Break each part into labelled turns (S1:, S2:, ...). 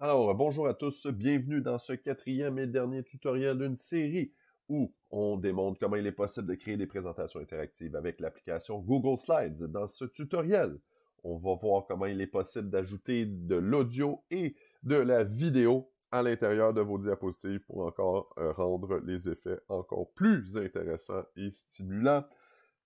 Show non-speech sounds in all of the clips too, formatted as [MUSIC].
S1: Alors, bonjour à tous, bienvenue dans ce quatrième et dernier tutoriel d'une série où on démontre comment il est possible de créer des présentations interactives avec l'application Google Slides. Dans ce tutoriel, on va voir comment il est possible d'ajouter de l'audio et de la vidéo à l'intérieur de vos diapositives pour encore euh, rendre les effets encore plus intéressants et stimulants.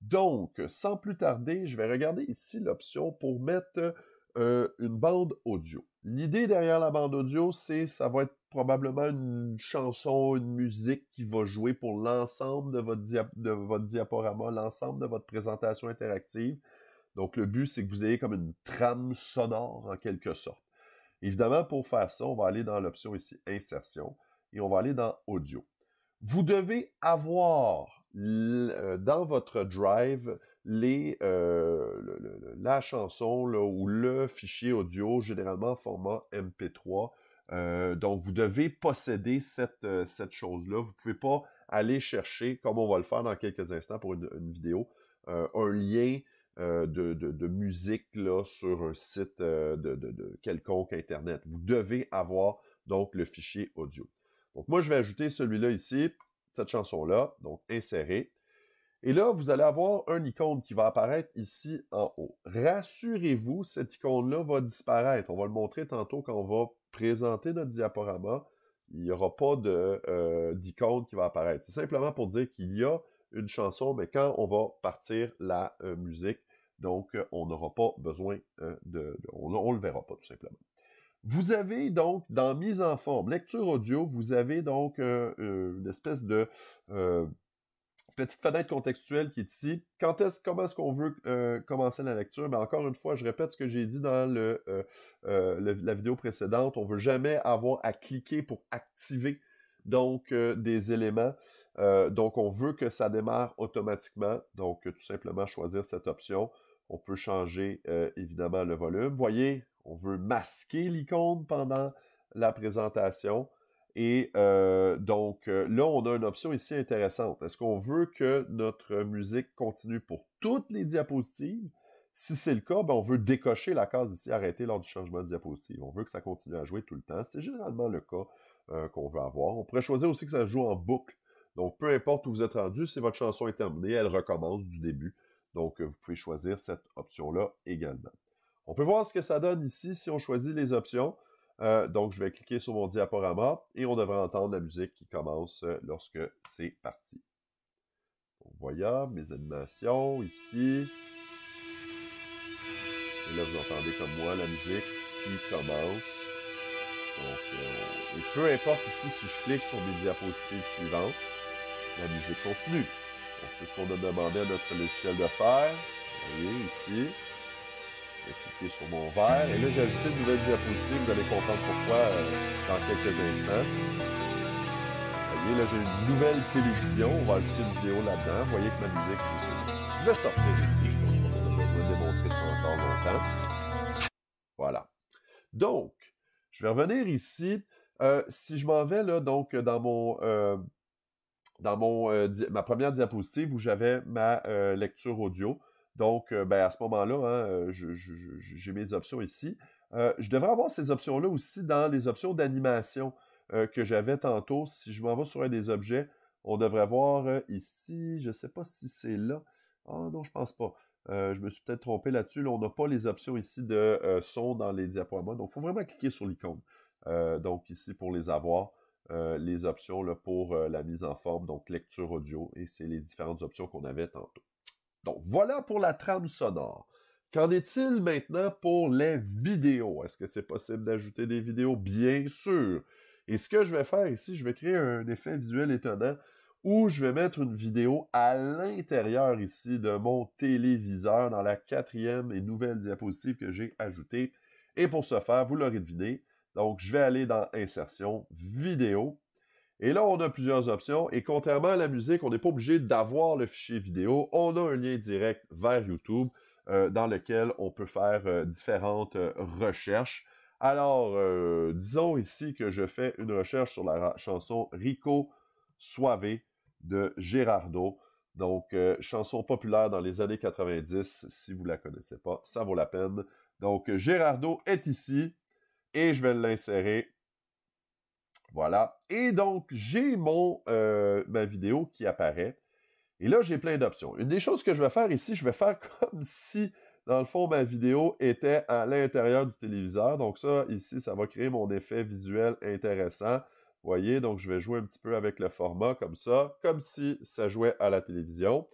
S1: Donc, sans plus tarder, je vais regarder ici l'option pour mettre euh, une bande audio. L'idée derrière la bande audio, c'est ça va être probablement une chanson, une musique qui va jouer pour l'ensemble de de votre diaporama, l'ensemble de votre présentation interactive. Donc le but, c'est que vous ayez comme une trame sonore en quelque sorte. Évidemment, pour faire ça, on va aller dans l'option ici insertion et on va aller dans audio. Vous devez avoir euh, dans votre drive euh, la chanson ou le fichier audio, généralement format MP3. Euh, donc, vous devez posséder cette, euh, chose-là. Vous ne pouvez pas aller chercher, comme on va le faire dans quelques instants pour une, vidéo, un lien de, musique là, sur un site de, de, quelconque Internet. Vous devez avoir donc le fichier audio. Donc moi, je vais ajouter celui-là ici, cette chanson-là, donc insérer. Et là, vous allez avoir une icône qui va apparaître ici en haut. Rassurez-vous, cette icône-là va disparaître. On va le montrer tantôt quand on va présenter notre diaporama. Il n'y aura pas euh, d'icône qui va apparaître. C'est simplement pour dire qu'il y a une chanson, mais quand on va partir la euh, musique, donc euh, on n'aura pas besoin de... de on ne le verra pas, tout simplement. Vous avez donc dans Mise en forme, lecture audio, vous avez donc une espèce de petite fenêtre contextuelle qui est ici. comment est-ce qu'on veut euh, commencer la lecture? Mais ben, encore une fois, je répète ce que j'ai dit dans euh, euh, la vidéo précédente. On ne veut jamais avoir à cliquer pour activer donc des éléments. donc, on veut que ça démarre automatiquement. Donc, tout simplement choisir cette option. On peut changer évidemment le volume. Voyez, on veut masquer l'icône pendant la présentation. Et euh, donc euh, là, on a une option ici intéressante. Est-ce qu'on veut que notre musique continue pour toutes les diapositives? Si c'est le cas, ben, on veut décocher la case ici, arrêter lors du changement de diapositive. On veut que ça continue à jouer tout le temps. C'est généralement le cas euh, qu'on veut avoir. On pourrait choisir aussi que ça joue en boucle. Donc, peu importe où vous êtes rendu, si votre chanson est terminée, elle recommence du début. Donc, vous pouvez choisir cette option-là également. On peut voir ce que ça donne ici si on choisit les options. Euh, donc, je vais cliquer sur mon diaporama et on devrait entendre la musique qui commence euh, lorsque c'est parti. Donc, voilà mes animations ici. Et là, vous entendez comme moi la musique qui commence. Donc, euh, peu importe ici si je clique sur mes diapositives suivantes, la musique continue. Donc, c'est ce qu'on a demandé à notre logiciel de faire. Vous voyez ici cliquer sur mon verre. Et là, j'ai ajouté une nouvelle diapositive. Vous allez comprendre pourquoi euh, dans quelques instants. Vous voyez, là, j'ai une nouvelle télévision. On va ajouter une vidéo là-dedans. Vous voyez que ma musique va sortir ici. Je pense qu'on va démontrer ça encore longtemps. Voilà. Donc, je vais revenir ici. Euh, si je m'en vais, là, donc, dans mon... Euh, dans mon, ma première diapositive où j'avais ma lecture audio, donc, euh, ben, à ce moment-là, hein, euh, j'ai mes options ici. Euh, je devrais avoir ces options-là aussi dans les options d'animation que j'avais tantôt. Si je m'en vais sur un des objets, on devrait voir ici, je ne sais pas si c'est là. Ah non, je pense pas. je me suis peut-être trompé là-dessus. on n'a pas les options ici de son dans les diaporamas. Donc, il faut vraiment cliquer sur l'icône. donc, ici, pour les avoir, les options pour la mise en forme, donc lecture audio, et c'est les différentes options qu'on avait tantôt voilà pour la trame sonore. Qu'en est-il maintenant pour les vidéos? Est-ce que c'est possible d'ajouter des vidéos? Bien sûr. Et ce que je vais faire ici, je vais créer un effet visuel étonnant où je vais mettre une vidéo à l'intérieur ici de mon téléviseur dans la quatrième et nouvelle diapositive que j'ai ajoutée. Et pour ce faire, vous l'aurez deviné, donc je vais aller dans Insertion, Vidéo, et là, on a plusieurs options. Et contrairement à la musique, on n'est pas obligé d'avoir le fichier vidéo. On a un lien direct vers YouTube euh, dans lequel on peut faire euh, différentes euh, recherches. Alors, disons ici que je fais une recherche sur la chanson Rico Suave de Gérardo. Donc, chanson populaire dans les années 90. Si vous ne la connaissez pas, ça vaut la peine. Donc, Gérardo est ici et je vais l'insérer voilà. Et donc, j'ai mon euh, ma vidéo qui apparaît. Et là, j'ai plein d'options. Une des choses que je vais faire ici, je vais faire [LAUGHS] comme si, dans le fond, ma vidéo était à l'intérieur du téléviseur. Donc ça, ici, ça va créer mon effet visuel intéressant. Vous voyez, donc je vais jouer un petit peu avec le format comme ça, comme si ça jouait à la télévision.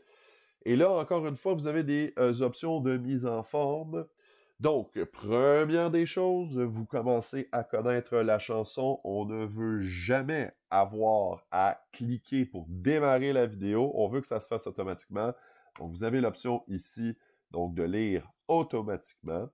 S1: Et là, encore une fois, vous avez des euh, options de mise en forme. Donc, première des choses, vous commencez à connaître la chanson. On ne veut jamais avoir à cliquer pour démarrer la vidéo. On veut que ça se fasse automatiquement. vous avez l'option ici, donc, de lire automatiquement.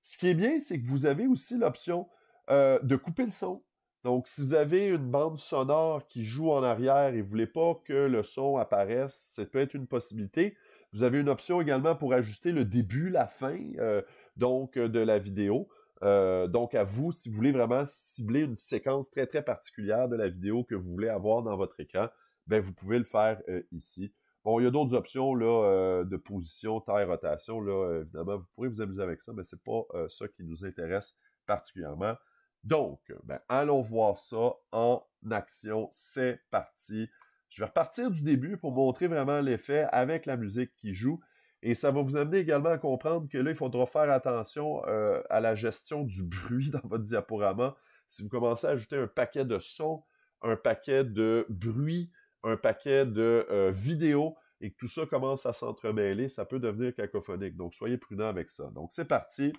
S1: Ce qui est bien, c'est que vous avez aussi l'option euh, de couper le son. Donc, si vous avez une bande sonore qui joue en arrière et vous voulez pas que le son apparaisse, ça peut être une possibilité. Vous avez une option également pour ajuster le début, la fin. Euh, donc euh, de la vidéo. Euh, donc à vous, si vous voulez vraiment cibler une séquence très très particulière de la vidéo que vous voulez avoir dans votre écran, ben vous pouvez le faire euh, ici. Bon, il y a d'autres options là de position, taille, rotation là évidemment vous pourrez vous amuser avec ça, mais ce n'est pas ça qui nous intéresse particulièrement. Donc, ben, allons voir ça en action. C'est parti. Je vais repartir du début pour montrer vraiment l'effet avec la musique qui joue. Et ça va vous amener également à comprendre que là, il faudra faire attention euh, à la gestion du bruit dans votre diaporama. Si vous commencez à ajouter un paquet de sons, un paquet de bruit, un paquet de euh, vidéos, et que tout ça commence à s'entremêler, ça peut devenir cacophonique. Donc, soyez prudent avec ça. Donc, c'est parti.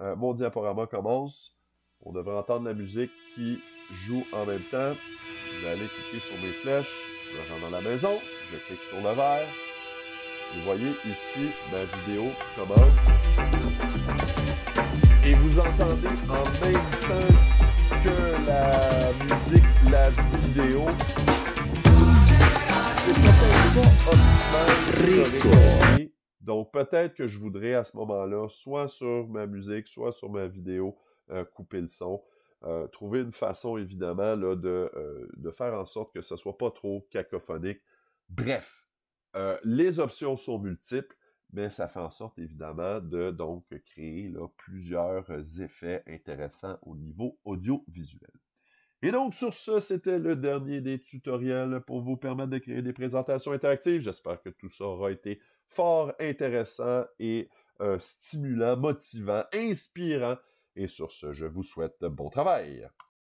S1: Euh, mon diaporama commence. On devrait entendre la musique qui joue en même temps. Je vais aller cliquer sur mes flèches. Je rentre dans la maison. Je clique sur le verre. Vous voyez ici, ma vidéo commence. Et vous entendez en même temps que la musique, la vidéo. C'est peut-être Donc peut-être que je voudrais à ce moment-là, soit sur ma musique, soit sur ma vidéo, euh, couper le son. Euh, trouver une façon, évidemment, de, euh, de, faire en sorte que ce ne soit pas trop cacophonique. Bref, euh, les options sont multiples, mais ça fait en sorte évidemment de donc créer plusieurs euh, effets intéressants au niveau audiovisuel. Et donc sur ce, c'était le dernier des tutoriels pour vous permettre de créer des présentations interactives. J'espère que tout ça aura été fort intéressant et euh, stimulant, motivant, inspirant. Et sur ce, je vous souhaite bon travail.